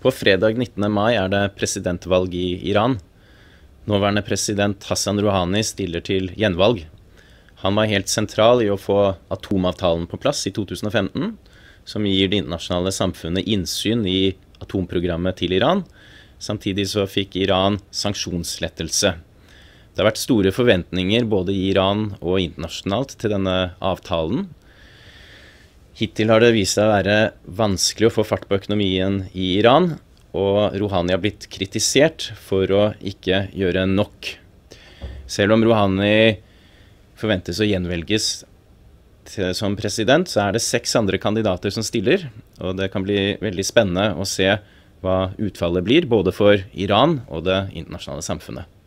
På fredag 19. mai er det presidentvalg i Iran. Nåværende president Hassan Rouhani stiller til gjenvalg. Han var helt sentral i å få atomavtalen på plass i 2015, som gir det internasjonale samfunnet innsyn i atomprogrammet til Iran. Samtidig så fikk Iran sanksjonslettelse. Det har vært store forventninger både i Iran og internasjonalt til denne avtalen. Hittil har det vist seg å være vanskelig å få fart på økonomien i Iran, og Rouhani har blitt kritisert for å ikke gjøre nok. Selv om Rouhani forventes å gjenvelges til, som president, så er det seks andre kandidater som stiller. Og det kan bli veldig spennende å se hva utfallet blir, både for Iran og det internasjonale samfunnet.